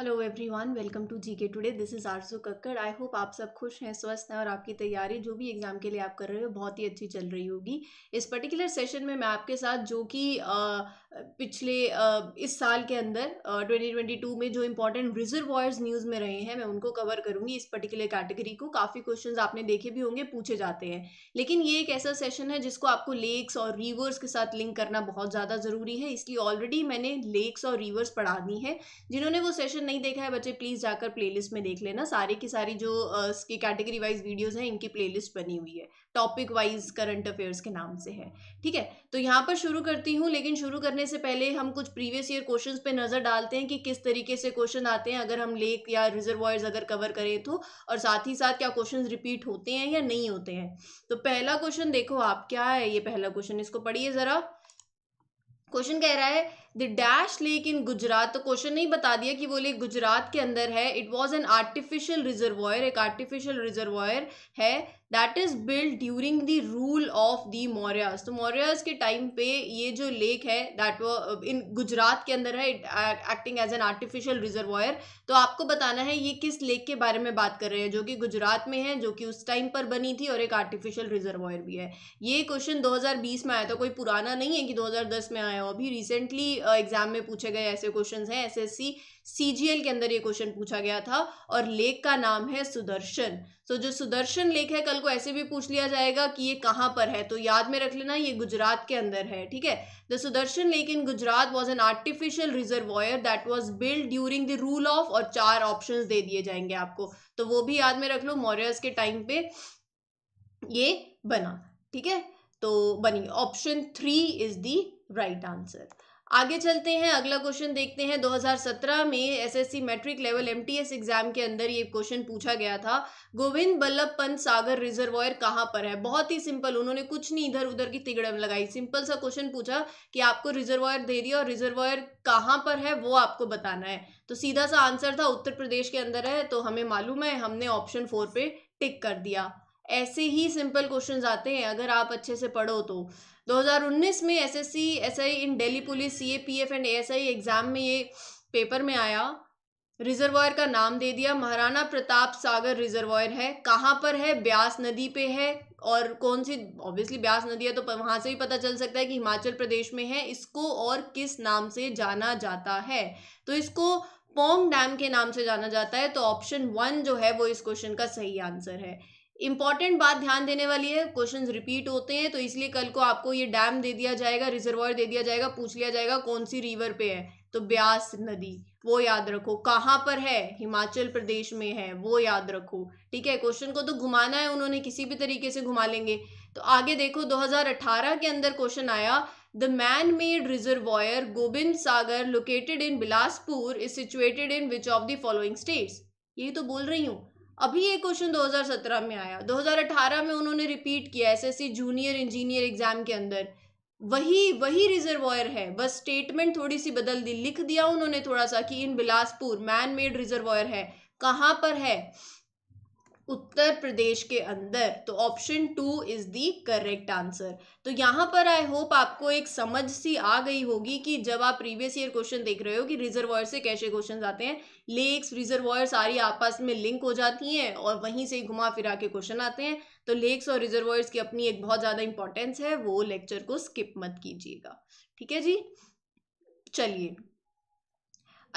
hello everyone welcome to GK today this is Arzoo Kakkar I hope आप सब खुश हैं स्वस्थ हैं और आपकी तैयारी जो भी एग्ज़ाम के लिए आप कर रहे हो बहुत ही अच्छी चल रही होगी इस पर्टिकुलर सेशन में मैं आपके साथ जो कि पिछले इस साल के अंदर 2022 में जो इम्पोर्टेंट रिजर्वायर्स न्यूज़ में रहे हैं मैं उनको कवर करूंगी इस पर्टिकुलर कैटेगरी को काफ़ी क्वेश्चंस आपने देखे भी होंगे पूछे जाते हैं लेकिन ये एक ऐसा सेशन है जिसको आपको लेक्स और रिवर्स के साथ लिंक करना बहुत ज़्यादा ज़रूरी है इसलिए ऑलरेडी मैंने लेक्स और रिवर्स पढ़ा दी है जिन्होंने वो सेशन नहीं देखा है बच्चे प्लीज़ जाकर प्ले में देख लेना सारी की सारी जो इसकी कैटेगरी वाइज वीडियोज़ हैं इनकी प्ले बनी हुई है टॉपिक वाइज करंट अफेयर्स के नाम से है ठीक है तो यहाँ पर शुरू करती हूँ लेकिन शुरू करने करने से पहले हम कुछ प्रीवियस ईयर क्वेश्चंस पे नज़र डालते हैं कि किस तरीके से क्वेश्चन आते हैं अगर हम लेक या रिजर्व अगर कवर करें तो और साथ ही साथ क्या क्वेश्चन रिपीट होते हैं या नहीं होते हैं तो पहला क्वेश्चन देखो आप क्या है ये पहला क्वेश्चन इसको पढ़िए ज़रा क्वेश्चन कह रहा है the dash lake in Gujarat तो क्वेश्चन नहीं बता दिया कि वो लेक गुजरात के अंदर है it was an artificial reservoir एक आर्टिफिशियल रिजर्वॉयर है that is build during the rule of the Mauryas तो मौर्यास के टाइम पे ये जो लेक है दैट वो इन गुजरात के अंदर है acting as an artificial reservoir तो आपको बताना है ये किस लेक के बारे में बात कर रहे हैं जो कि गुजरात में है जो कि उस टाइम पर बनी थी और एक आर्टिफिशियल रिजर्वॉयर भी है ये क्वेश्चन 2020 में आया था कोई पुराना नहीं है कि 2010 में आया हो अभी रिसेंटली एग्जाम में पूछे गए ऐसे क्वेश्चन हैं एस एस सी के अंदर ये क्वेश्चन पूछा गया था और लेक का नाम है सुदर्शन सो so, जो सुदर्शन लेक है कल को ऐसे भी पूछ लिया जाएगा कि ये कहाँ पर है तो याद में रख लेना ये गुजरात के अंदर है ठीक है the Sudarshan lake in Gujarat was an artificial reservoir that was build during the rule of और चार ऑप्शन दे दिए जाएंगे आपको तो वो भी याद में रख लो मौर्यस के टाइम पे ये बना ठीक है तो बनी option three is the right answer आगे चलते हैं अगला क्वेश्चन देखते हैं 2017 में SSC matric level MTS exam के अंदर ये क्वेश्चन पूछा गया था गोविंद बल्लभ पंत सागर रिजर्वॉयर कहाँ पर है बहुत ही सिंपल उन्होंने कुछ नहीं इधर उधर की तिगड़म लगाई सिंपल सा क्वेश्चन पूछा कि आपको रिजर्वॉयर दे दिया और रिजर्वॉयर कहाँ पर है वो आपको बताना है तो सीधा सा आंसर था उत्तर प्रदेश के अंदर है तो हमें मालूम है हमने ऑप्शन फोर पे टिक कर दिया ऐसे ही सिंपल क्वेश्चन आते हैं अगर आप अच्छे से पढ़ो तो 2019 में S S C S I in Delhi police C A P F and A S I exam में ये पेपर में आया रिजर्वायर का नाम दे दिया महाराणा प्रताप सागर रिजर्वायर है कहाँ पर है ब्यास नदी पे है और कौन सी ऑब्वियसली ब्यास नदी है तो वहाँ से भी पता चल सकता है कि हिमाचल प्रदेश में है इसको और किस नाम से जाना जाता है तो इसको पोंग डैम के नाम से जाना जाता है तो ऑप्शन वन जो है वो इस क्वेश्चन का सही आंसर है इंपॉर्टेंट बात ध्यान देने वाली है क्वेश्चंस रिपीट होते हैं तो इसलिए कल को आपको ये डैम दे दिया जाएगा रिजर्वर दे दिया जाएगा पूछ लिया जाएगा कौन सी रिवर पे है तो ब्यास नदी वो याद रखो कहाँ पर है हिमाचल प्रदेश में है वो याद रखो ठीक है क्वेश्चन को तो घुमाना है उन्होंने किसी भी तरीके से घुमा लेंगे तो आगे देखो 2018 के अंदर क्वेश्चन आया the man made reservoir Gobind Sagar located in Bilaspur is situated in which of the following states यही तो बोल रही हूँ अभी ये क्वेश्चन 2017 में आया 2018 में उन्होंने रिपीट किया एसएससी जूनियर इंजीनियर एग्जाम के अंदर वही वही रिजर्वॉयर है बस स्टेटमेंट थोड़ी सी बदल दी लिख दिया उन्होंने थोड़ा सा कि in Bilaspur man made reservoir है कहाँ पर है उत्तर प्रदेश के अंदर तो option two is the correct answer तो यहाँ पर आई होप आपको एक समझ सी आ गई होगी कि जब आप प्रीवियस ईयर क्वेश्चन देख रहे हो कि रिजर्वॉयर से कैसे क्वेश्चन आते हैं लेक्स रिजर्वॉयर सारी आपस में लिंक हो जाती हैं और वहीं से घुमा फिरा के क्वेश्चन आते हैं तो लेक्स और रिजर्वॉयर्स की अपनी एक बहुत ज़्यादा इंपॉर्टेंस है वो लेक्चर को स्किप मत कीजिएगा ठीक है जी चलिए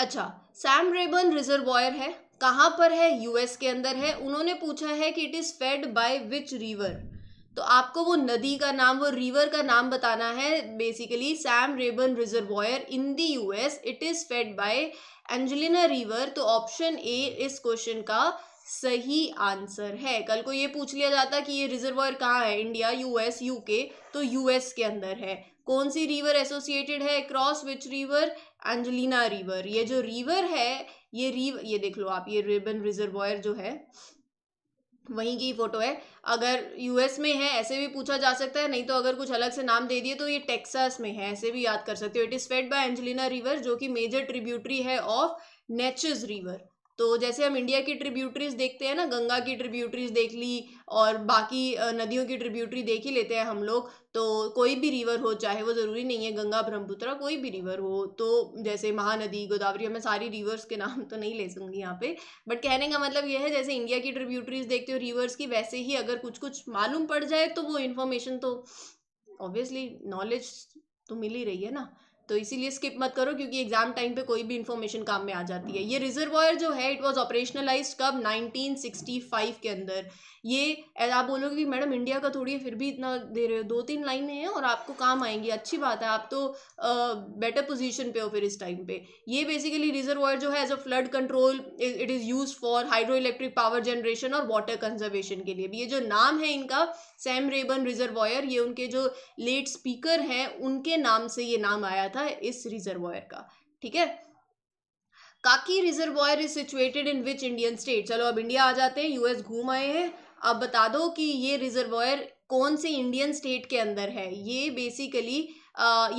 अच्छा सैम रेबन रिजर्वॉयर है कहाँ पर है यूएस के अंदर है उन्होंने पूछा है कि it is fed by which river तो आपको वो नदी का नाम वो रिवर का नाम बताना है basically Sam Rayburn reservoir in the US it is fed by Angelina river तो ऑप्शन ए इस क्वेश्चन का सही आंसर है कल को ये पूछ लिया जाता कि ये रिजर्वॉयर कहाँ है इंडिया यूएस यूके तो यूएस के अंदर है कौन सी रिवर एसोसिएटेड है across which river Angelina river ये जो रिवर है ये रिव ये देख लो आप ये रिबन रिजर्वॉयर जो है वहीं की फोटो है अगर यूएस में है ऐसे भी पूछा जा सकता है नहीं तो अगर कुछ अलग से नाम दे दिए तो ये टेक्सास में है ऐसे भी याद कर सकते हो it is fed by Angelina river जो कि मेजर ट्रिब्यूटरी है ऑफ नेचेज रिवर तो जैसे हम इंडिया की ट्रिब्यूटरीज देखते हैं ना गंगा की ट्रिब्यूटरीज देख ली और बाकी नदियों की ट्रिब्यूटरी देख ही लेते हैं हम लोग तो कोई भी रिवर हो चाहे वो ज़रूरी नहीं है गंगा ब्रह्मपुत्र कोई भी रिवर हो तो जैसे महानदी गोदावरी मैं सारी रिवर्स के नाम तो नहीं ले सकूँगी यहाँ पे बट कहने का मतलब यह है जैसे इंडिया की ट्रिब्यूटरीज देखते हो रिवर्स की वैसे ही अगर कुछ कुछ मालूम पड़ जाए तो वो इन्फॉर्मेशन तो ऑब्वियसली नॉलेज तो मिल ही रही है ना तो इसीलिए स्किप मत करो क्योंकि एग्जाम टाइम पे कोई भी इन्फॉर्मेशन काम में आ जाती है ये रिजर्वायर जो है इट वाज ऑपरेशनलाइज कब 1965 के अंदर ये आप बोलोगे कि मैडम इंडिया का थोड़ी है फिर भी इतना दे रहे हो दो तीन लाइनें हैं और आपको काम आएंगी अच्छी बात है आप तो बेटर पोजिशन पे हो फिर इस टाइम पे ये बेसिकली रिजर्वायर जो है as a flood control it is use for hydro electric power generation और वाटर कंजर्वेशन के लिए भी ये जो नाम है इनका सैम रेबन रिजर्वायर ये उनके जो लेट स्पीकर हैं उनके नाम से ये नाम आया था था इस रिजर्वायर का ठीक है Kakki reservoir is situated in which Indian state चलो अब इंडिया आ जाते हैं यूएस घूम आए हैं अब बता दो कि ये रिजर्वायर कौन से इंडियन स्टेट के अंदर है ये बेसिकली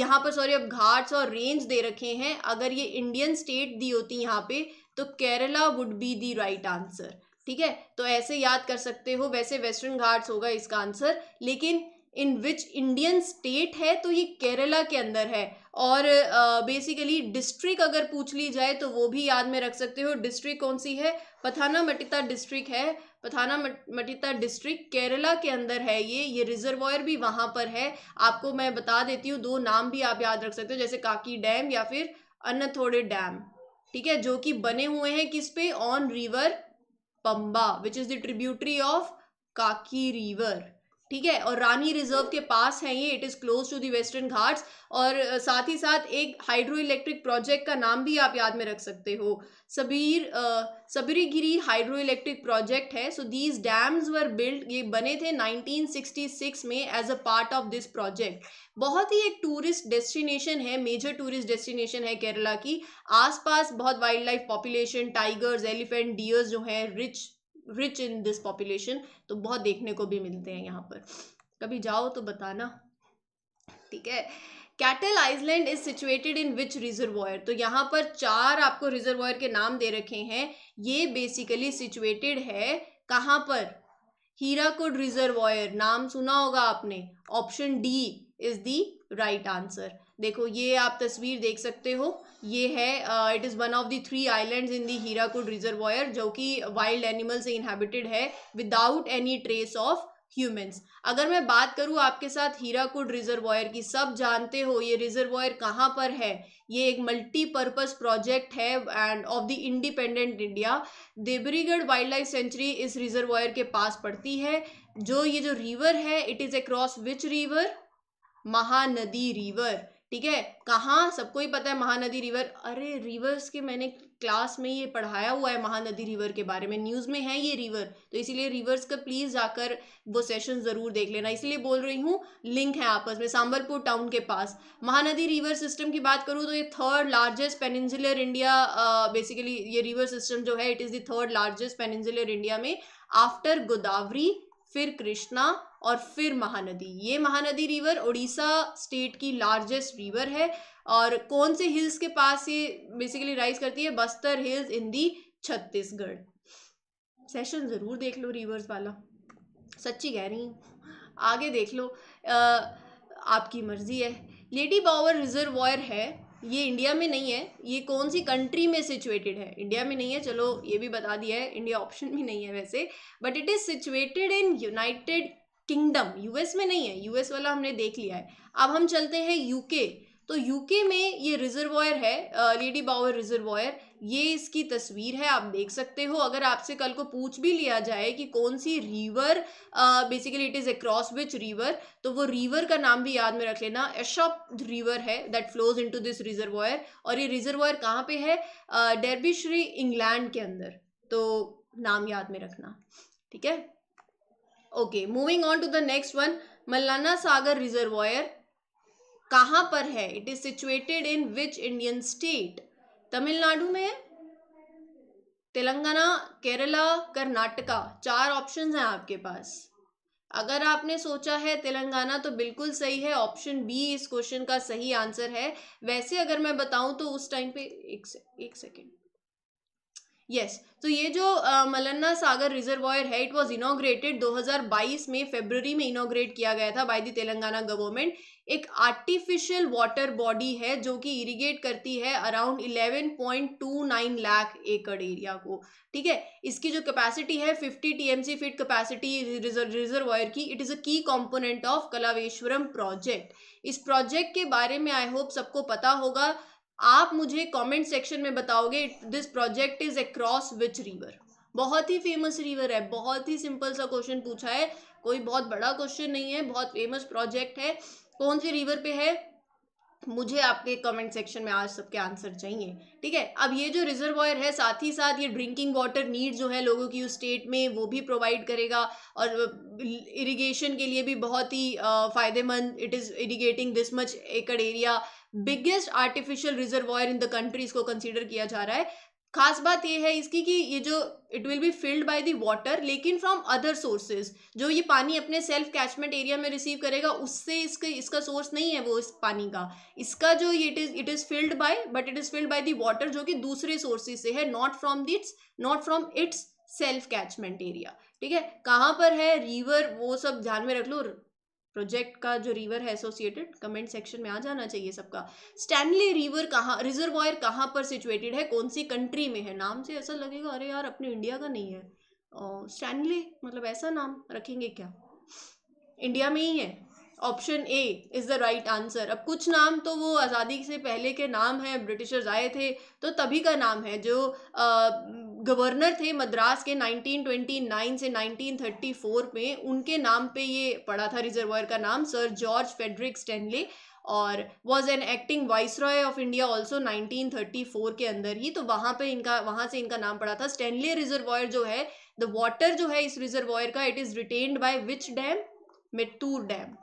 यहाँ पर सॉरी अब घाट्स और रेंज दे रखे हैं अगर ये इंडियन स्टेट दी होती यहाँ पे तो Kerala would be the right answer ठीक है तो ऐसे याद कर सकते हो वैसे वेस्टर्न घाट्स होगा इसका आंसर लेकिन इन विच इंडियन स्टेट है तो ये केरला के अंदर है और बेसिकली uh, डिस्ट्रिक्ट अगर पूछ ली जाए तो वो भी याद में रख सकते हो डिस्ट्रिक्ट कौन सी है पथाना मटिता डिस्ट्रिक्ट है पथाना मटिता डिस्ट्रिक्ट केरला के अंदर है ये ये रिजर्वायर भी वहाँ पर है आपको मैं बता देती हूँ दो नाम भी आप याद रख सकते हो जैसे काकी डैम या फिर अन्नथोड़े डैम ठीक है जो कि बने हुए हैं किस पे on river Pamba which is the tributary of Kakki river ठीक है और रानी रिजर्व के पास है ये it is close to the Western Ghats और साथ ही साथ एक हाइड्रो इलेक्ट्रिक प्रोजेक्ट का नाम भी आप याद में रख सकते हो सबीर सबरीगिरी हाइड्रो इलेक्ट्रिक प्रोजेक्ट है so these dams were build ये बने थे 1966 में as a part of this project बहुत ही एक टूरिस्ट डेस्टिनेशन है मेजर टूरिस्ट डेस्टिनेशन है केरला की आसपास बहुत wild life population tigers elephant deers जो हैं rich rich in this population तो बहुत देखने को भी मिलते हैं यहाँ पर कभी जाओ तो बताना ठीक है Cattle Island is situated in which reservoir तो यहाँ पर चार आपको रिजर्वॉयर के नाम दे रखे हैं ये बेसिकली सिचुएटेड है कहाँ पर हीराकुड रिजर्वॉयर नाम सुना होगा आपने option D is the right answer देखो ये आप तस्वीर देख सकते हो ये है it is one of the three islands in the Hirakud reservoir जो कि वाइल्ड एनिमल से इनहेबिटेड है without any trace of humans अगर मैं बात करूँ आपके साथ हीराकुड रिजर्वायर की सब जानते हो ये रिजर्वायर कहाँ पर है ये एक मल्टीपर्पज़ प्रोजेक्ट है end of the independent India Debrigarh wild life sanctuary इस रिजर्वायर के पास पड़ती है जो ये जो रिवर है it is across which river Mahanadi river ठीक है कहाँ सबको ही पता है महानदी रिवर अरे रिवर्स के मैंने क्लास में ये पढ़ाया हुआ है महानदी रिवर के बारे में न्यूज़ में है ये रिवर तो इसीलिए रिवर्स का प्लीज़ जाकर वो सेशन ज़रूर देख लेना इसलिए बोल रही हूँ लिंक है आपस में सांबलपुर टाउन के पास महानदी रिवर सिस्टम की बात करूँ तो ये third largest peninsular India basically ये रिवर सिस्टम जो है it is the third largest peninsular India में आफ्टर गोदावरी फिर कृष्णा और फिर महानदी ये महानदी रिवर उड़ीसा स्टेट की लार्जेस्ट रिवर है और कौन से हिल्स के पास ये बेसिकली राइज करती है Bastar hills in the Chhattisgarh session ज़रूर देख लो रिवर्स वाला सच्ची कह रही हूँ आगे देख लो आ, आपकी मर्ज़ी है लेडी बावर रिजर्वॉयर है ये इंडिया में नहीं है ये कौन सी कंट्री में सिचुएटेड है इंडिया में नहीं है चलो ये भी बता दिया है इंडिया ऑप्शन भी नहीं है वैसे but it is situated in United Kingdom US में नहीं है यूएस वाला हमने देख लिया है अब हम चलते हैं यूके तो यूके में ये रिजर्वॉयर है लेडी बावर रिजर्वॉयर ये इसकी तस्वीर है आप देख सकते हो अगर आपसे कल को पूछ भी लिया जाए कि कौन सी river basically it is across which river तो वो रिवर का नाम भी याद में रख लेना एशॉप रिवर है that flows into this reservoir और ये रिजर्वॉयर कहाँ पे है डेरबिश्री इंग्लैंड के अंदर तो नाम याद में रखना ठीक है okay moving on to the next one Mallanna Sagar reservoir कहाँ पर है it is situated in which Indian state Tamil Nadu में है तेलंगाना केरला कर्नाटका चार ऑप्शन हैं आपके पास अगर आपने सोचा है तेलंगाना तो बिल्कुल सही है ऑप्शन बी इस क्वेश्चन का सही आंसर है वैसे अगर मैं बताऊं तो उस टाइम पे एक से, एक सेकेंड यस तो ये जो मलन्ना सागर रिजर्वॉयर है इट वाज इनोग्रेटेड 2022 में फेब्रवरी में इनोग्रेट किया गया था बाय द तेलंगाना गवर्नमेंट एक आर्टिफिशियल वाटर बॉडी है जो कि इरिगेट करती है अराउंड 11.29 लाख एकड़ एरिया को ठीक है इसकी जो कैपेसिटी है 50 टीएमसी फिट कैपेसिटी रिजर्वॉयर की it is a key component of Kaleshwaram project इस प्रोजेक्ट के बारे में आई होप सबको पता होगा आप मुझे कमेंट सेक्शन में बताओगे this project is across which river बहुत ही फेमस रिवर है बहुत ही सिंपल सा क्वेश्चन पूछा है कोई बहुत बड़ा क्वेश्चन नहीं है बहुत फेमस प्रोजेक्ट है कौन से रिवर पे है मुझे आपके कमेंट सेक्शन में आज सबके आंसर चाहिए ठीक है अब ये जो रिजर्वॉयर है साथ ही साथ ये ड्रिंकिंग वाटर नीड जो है लोगों की उस स्टेट में वो भी प्रोवाइड करेगा और इरिगेशन के लिए भी बहुत ही फ़ायदेमंद it is irrigating this much acre area biggest artificial reservoir in the country इसको कंसिडर किया जा रहा है खास बात ये है इसकी कि ये जो it will be filled by the water लेकिन फ्रॉम अदर सोर्सेज जो ये पानी अपने सेल्फ कैचमेंट एरिया में रिसीव करेगा उससे इसके इसका सोर्स नहीं है वो इस पानी का इसका जो it is it is filled by but it is filled by the water जो कि दूसरे सोर्सेज से है not from its not from its self catchment area ठीक है कहाँ पर है रिवर वो सब ध्यान में रख लो प्रोजेक्ट का जो रिवर है एसोसिएटेड कमेंट सेक्शन में आ जाना चाहिए सबका स्टैनली रिवर कहाँ रिजर्वायर कहाँ पर सिचुएटेड है कौन सी कंट्री में है नाम से ऐसा लगेगा अरे यार अपने इंडिया का नहीं है स्टैनली मतलब ऐसा नाम रखेंगे क्या इंडिया में ही है option A is the right answer अब कुछ नाम तो वो आज़ादी से पहले के नाम हैं ब्रिटिशर्स आए थे तो तभी का नाम है जो गवर्नर थे मद्रास के 1929 से 1934 में उनके नाम पे ये पड़ा था रिजर्वर का नाम सर जॉर्ज फेडरिक स्टैनले और was an acting viceroy of India also 1934 के अंदर ही तो वहाँ पे इनका वहाँ से इनका नाम पड़ा था स्टेनले रिजर्वॉयर जो है द वाटर जो है इस रिजर्वॉयर का it is retained by which dam Mettur dam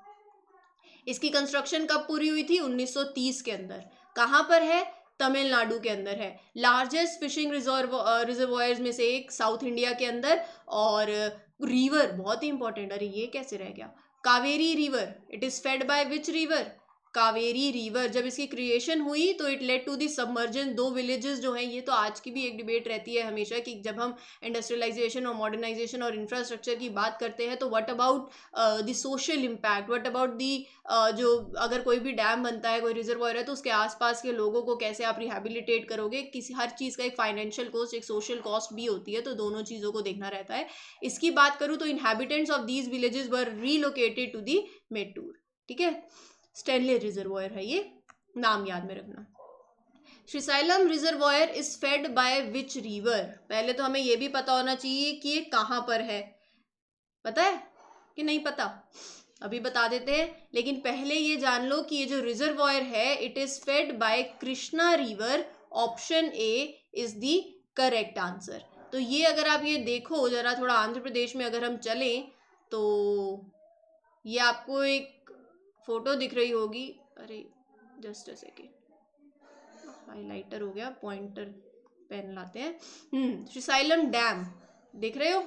इसकी कंस्ट्रक्शन कब पूरी हुई थी 1930 के अंदर कहाँ पर है तमिलनाडु के अंदर है लार्जेस्ट फिशिंग रिजर्व रिजर्वायर्स में से एक साउथ इंडिया के अंदर और रिवर बहुत ही इंपॉर्टेंट अरे ये कैसे रह गया Kaveri river it is fed by which river Kaveri river जब इसकी क्रिएशन हुई तो it led to the submergence दो विलेजेस जो हैं ये तो आज की भी एक डिबेट रहती है हमेशा कि जब हम इंडस्ट्रियलाइजेशन और मॉडर्नाइजेशन और इंफ्रास्ट्रक्चर की बात करते हैं तो what about the social impact what about the जो अगर कोई भी डैम बनता है कोई रिजर्व है तो उसके आसपास के लोगों को कैसे आप रिहेबिलिटेट करोगे किसी हर चीज़ का एक फाइनेंशियल कॉस्ट एक सोशल कॉस्ट भी होती है तो दोनों चीज़ों को देखना रहता है इसकी बात करूँ तो inhabitants of these villages were relocated to the Mettur ठीक है स्टेनले रिजर्वॉयर है ये नाम याद में रखना Srisailam reservoir is fed by which river पहले तो हमें ये भी पता होना चाहिए कि ये कहाँ पर है पता है कि नहीं पता अभी बता देते हैं लेकिन पहले ये जान लो कि ये जो रिजर्वॉयर है it is fed by Krishna river option A is the correct answer तो ये अगर आप ये देखो जरा थोड़ा आंध्र प्रदेश में अगर हम चलें तो ये आपको एक फ़ोटो दिख रही होगी अरे जस्ट अ सेकेंड हाईलाइटर हो गया पॉइंटर पेन लाते हैं श्रीसाइलम हम्म, डैम देख रहे हो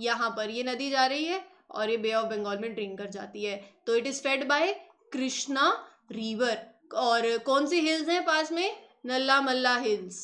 यहाँ पर ये नदी जा रही है और ये बे ऑफ बंगाल में ड्रिंक कर जाती है तो it is fed by Krishna river और कौन सी हिल्स हैं पास में नल्ला मल्ला हिल्स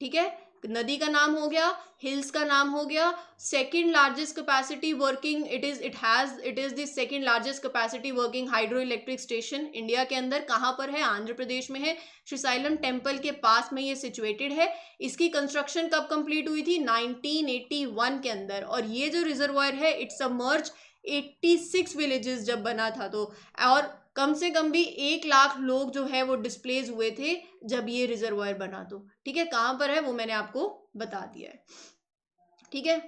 ठीक है नदी का नाम हो गया हिल्स का नाम हो गया second largest capacity working it is it has it is the second largest capacity working hydro electric station India के अंदर कहाँ पर है आंध्र प्रदेश में है श्रीसाइलम टेम्पल के पास में ये सिचुएटेड है इसकी कंस्ट्रक्शन कब कंप्लीट हुई थी 1981 के अंदर और ये जो रिजर्वायर है इट्स मर्ज 86 विलेजेस जब बना था तो और कम से कम भी एक लाख लोग जो है वो डिस्प्लेस हुए थे जब ये रिजर्वायर बना तो ठीक है कहाँ पर है वो मैंने आपको बता दिया है ठीक है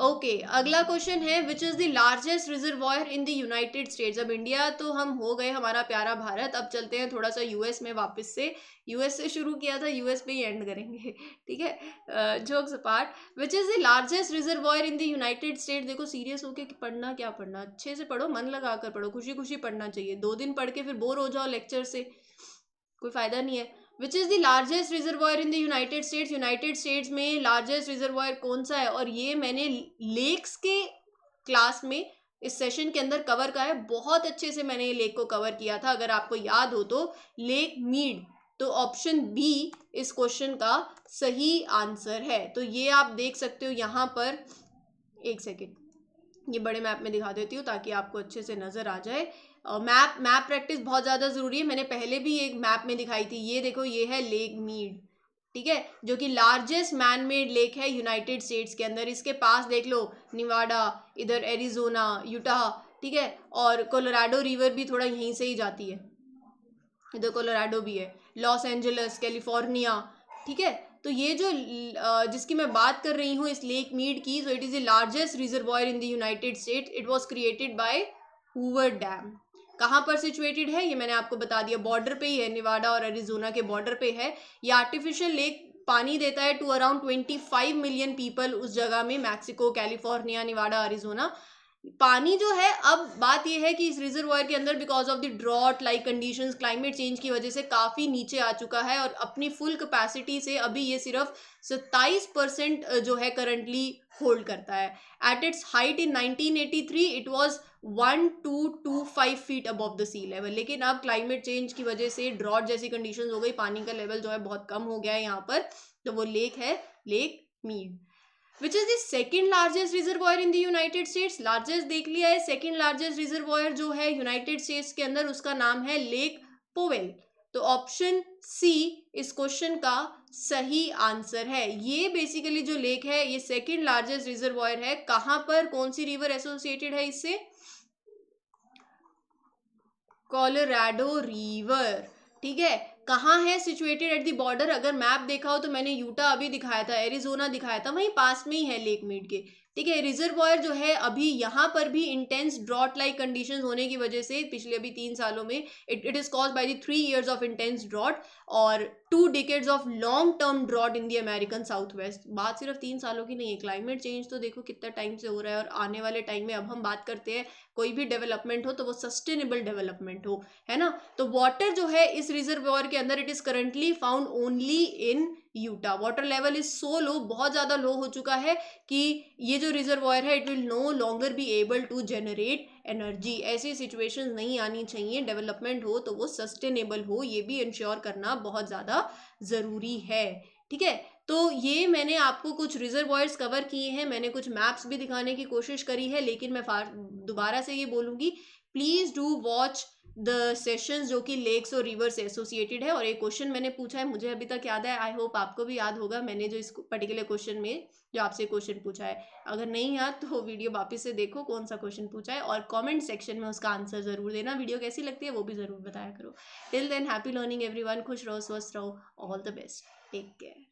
ओके okay, अगला क्वेश्चन है which is the largest reservoir in the United States अब इंडिया तो हम हो गए हमारा प्यारा भारत अब चलते हैं थोड़ा सा यूएस में वापस से यूएस से शुरू किया था यूएस पे ही एंड करेंगे ठीक है jokes apart which is the largest reservoir in the United State देखो सीरियस होके पढ़ना क्या पढ़ना अच्छे से पढ़ो मन लगा कर पढ़ो खुशी खुशी पढ़ना चाहिए दो दिन पढ़ के फिर बोर हो जाओ लेक्चर से कोई फ़ायदा नहीं है which is the largest reservoir in the United States United States में लार्जेस्ट रिजर्वायर कौन सा है और ये मैंने लेक्स के क्लास में इस सेशन के अंदर कवर का है बहुत अच्छे से मैंने ये लेक को कवर किया था अगर आपको याद हो तो लेक मीड तो ऑप्शन बी इस क्वेश्चन का सही आंसर है तो ये आप देख सकते हो यहाँ पर एक सेकेंड ये बड़े मैप में दिखा देती हूँ ताकि आपको अच्छे से नज़र आ जाए और मैप मैप प्रैक्टिस बहुत ज़्यादा ज़रूरी है मैंने पहले भी एक मैप में दिखाई थी ये देखो ये है लेक मीड ठीक है जो कि लार्जेस्ट मैन मेड लेक है यूनाइटेड स्टेट्स के अंदर इसके पास देख लो निवाडा इधर एरिजोना यूटाह ठीक है और कोलोराडो रिवर भी थोड़ा यहीं से ही जाती है इधर कोलोराडो भी है लॉस एंजल्स कैलिफोर्निया ठीक है तो ये जो जिसकी मैं बात कर रही हूँ इस लेक मीड की so it is the largest reservoir in the United State it was created by Hoover dam कहाँ पर सिचुएटेड है ये मैंने आपको बता दिया बॉर्डर पे ही है निवाडा और अरिजोना के बॉर्डर पे है ये आर्टिफिशियल लेक पानी देता है to around twenty five million people उस जगह में मैक्सिको कैलिफोर्निया निवाडा अरिजोना पानी जो है अब बात यह है कि इस रिजर्वायर के अंदर because of the drought like condition climate change की वजह से काफ़ी नीचे आ चुका है और अपनी फुल कैपेसिटी से अभी ये सिर्फ सत्ताईस परसेंट जो है करंटली होल्ड करता है at its height in 1983 it was one two two five feet above the sea level लेकिन अब क्लाइमेट चेंज की वजह से ड्रॉट जैसी कंडीशन हो गई पानी का लेवल जो है बहुत कम हो गया है यहाँ पर तो वो लेक है lake Mead which is the second largest reservoir in the United States largest देख लिया है सेकेंड लार्जेस्ट रिजर्वॉयर जो है यूनाइटेड स्टेट्स के अंदर उसका नाम है लेक पोवेल तो ऑप्शन सी इस क्वेश्चन का सही आंसर है ये बेसिकली जो लेक है ये सेकेंड लार्जेस्ट रिजर्वॉयर है कहाँ पर कौन सी रिवर एसोसिएटेड है इससे कोलोराडो रिवर ठीक है कहाँ है सिचुएटेड एट द बॉर्डर अगर मैप देखा हो तो मैंने यूटा अभी दिखाया था एरिजोना दिखाया था वहीं पास में ही है लेक मीड के ठीक है रिजर्वॉयर जो है अभी यहाँ पर भी इंटेंस ड्रॉट लाइक कंडीशन होने की वजह से पिछले अभी तीन सालों में it it is caused by the three years of intense drought और two decades of long term drought in the American south west बात सिर्फ तीन सालों की नहीं है क्लाइमेट चेंज तो देखो कितना टाइम से हो रहा है और आने वाले टाइम में अब हम बात करते हैं कोई भी डेवलपमेंट हो तो वो सस्टेनेबल डेवलपमेंट हो है ना तो वाटर जो है इस रिजर्वॉयर के अंदर it is currently found only in Utah water level is so low बहुत ज़्यादा लो हो चुका है कि ये जो रिजर्वॉयर है it will no longer be able to generate energy ऐसी सिचुएशन नहीं आनी चाहिए डेवलपमेंट हो तो वो सस्टेनेबल हो ये भी इंश्योर करना बहुत ज़्यादा ज़रूरी है ठीक है तो ये मैंने आपको कुछ रिजर्वॉयर्स कवर किए हैं मैंने कुछ मैप्स भी दिखाने की कोशिश करी है लेकिन मैं दोबारा से ये बोलूँगी please do watch the sessions जो कि लेक्स और रिवर से एसोसिएटेड है और एक क्वेश्चन मैंने पूछा है मुझे अभी तक याद है आई होप आपको भी याद होगा मैंने जो इस पर्टिकुलर क्वेश्चन में जो आपसे क्वेश्चन पूछा है अगर नहीं याद तो वीडियो वापस से देखो कौन सा क्वेश्चन पूछा है और कमेंट सेक्शन में उसका आंसर जरूर देना वीडियो कैसी लगती है वो भी जरूर बताया करो till then happy learning one खुश रहो स्वस्थ रहो all the best take care